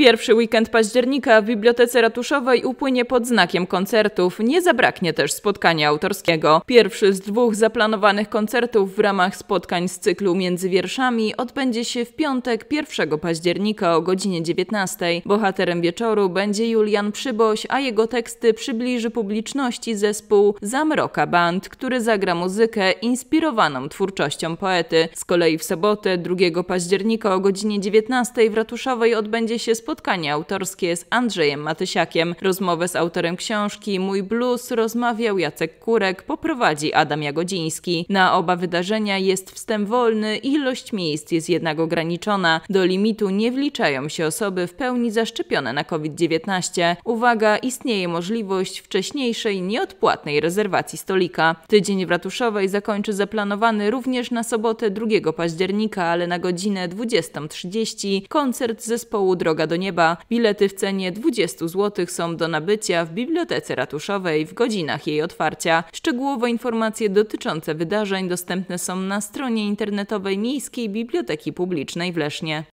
Pierwszy weekend października w Bibliotece Ratuszowej upłynie pod znakiem koncertów. Nie zabraknie też spotkania autorskiego. Pierwszy z dwóch zaplanowanych koncertów w ramach spotkań z cyklu Między Wierszami odbędzie się w piątek 1 października o godzinie 19. Bohaterem wieczoru będzie Julian Przyboś, a jego teksty przybliży publiczności zespół Zamroka Band, który zagra muzykę inspirowaną twórczością poety. Z kolei w sobotę 2 października o godzinie 19 w Ratuszowej odbędzie się spotkanie spotkanie autorskie z Andrzejem Matysiakiem. Rozmowę z autorem książki Mój Blues rozmawiał Jacek Kurek, poprowadzi Adam Jagodziński. Na oba wydarzenia jest wstęp wolny, ilość miejsc jest jednak ograniczona. Do limitu nie wliczają się osoby w pełni zaszczepione na COVID-19. Uwaga, istnieje możliwość wcześniejszej nieodpłatnej rezerwacji stolika. Tydzień w Ratuszowej zakończy zaplanowany również na sobotę 2 października, ale na godzinę 20.30 koncert zespołu Droga do nieba. Bilety w cenie 20 zł są do nabycia w Bibliotece Ratuszowej w godzinach jej otwarcia. Szczegółowe informacje dotyczące wydarzeń dostępne są na stronie internetowej Miejskiej Biblioteki Publicznej w Lesznie.